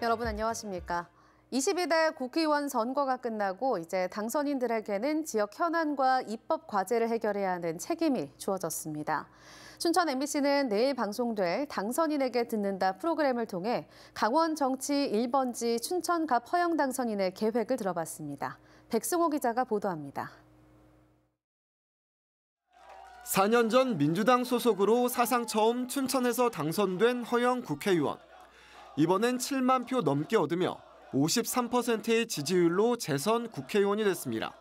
여러분 안녕하십니까? 22대 국회의원 선거가 끝나고 이제 당선인들에게는 지역 현안과 입법 과제를 해결해야 하는 책임이 주어졌습니다. 춘천 MBC는 내일 방송될 당선인에게 듣는다 프로그램을 통해 강원 정치 1번지 춘천갑 허영 당선인의 계획을 들어봤습니다. 백승호 기자가 보도합니다. 4년 전 민주당 소속으로 사상 처음 춘천에서 당선된 허영 국회의원. 이번엔 7만 표 넘게 얻으며 53%의 지지율로 재선 국회의원이 됐습니다.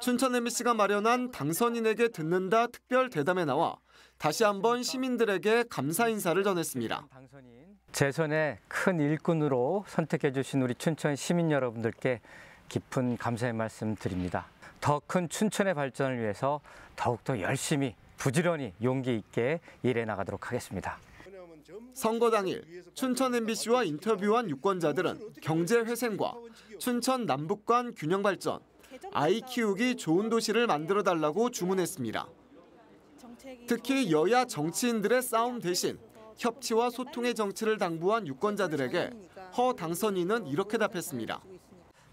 춘천 MBC가 마련한 당선인에게 듣는다 특별 대담에 나와 다시 한번 시민들에게 감사 인사를 전했습니다. 재선의 큰 일꾼으로 선택해 주신 우리 춘천 시민 여러분들께 깊은 감사의 말씀 드립니다. 더 큰 춘천의 발전을 위해서 더욱더 열심히 부지런히 용기 있게 일해 나가도록 하겠습니다. 선거 당일 춘천 MBC와 인터뷰한 유권자들은 경제 회생과 춘천 남북간 균형 발전, 아이 키우기 좋은 도시를 만들어 달라고 주문했습니다. 특히 여야 정치인들의 싸움 대신 협치와 소통의 정치를 당부한 유권자들에게 허 당선인은 이렇게 답했습니다.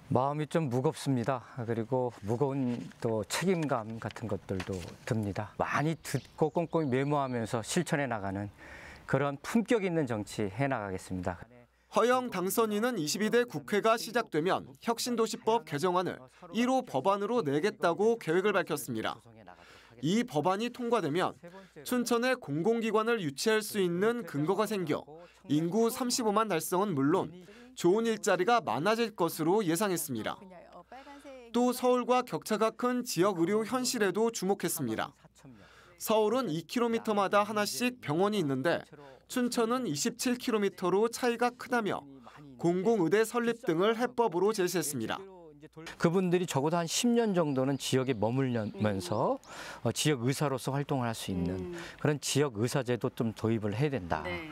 마음이 좀 무겁습니다. 그리고 무거운 또 책임감 같은 것들도 듭니다. 많이 듣고 꼼꼼히 메모하면서 실천해 나가는 그런 품격 있는 정치 해나가겠습니다. 허영 당선인은 22대 국회가 시작되면 혁신도시법 개정안을 1호 법안으로 내겠다고 계획을 밝혔습니다. 이 법안이 통과되면 춘천에 공공기관을 유치할 수 있는 근거가 생겨 인구 35만 달성은 물론 좋은 일자리가 많아질 것으로 예상했습니다. 또 서울과 격차가 큰 지역 의료 현실에도 주목했습니다. 서울은 2km마다 하나씩 병원이 있는데 춘천은 27km로 차이가 크다며 공공의대 설립 등을 해법으로 제시했습니다. 그분들이 적어도 한 10년 정도는 지역에 머물면서 어, 지역 의사로서 활동을 할수 있는 그런 지역 의사제도 좀 도입을 해야 된다. 네.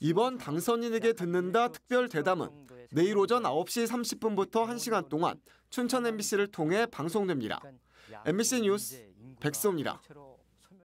이번 당선인에게 듣는다 특별 대담은 내일 오전 9시 30분부터 1시간 동안 춘천 MBC를 통해 방송됩니다. MBC 뉴스 백수입니다.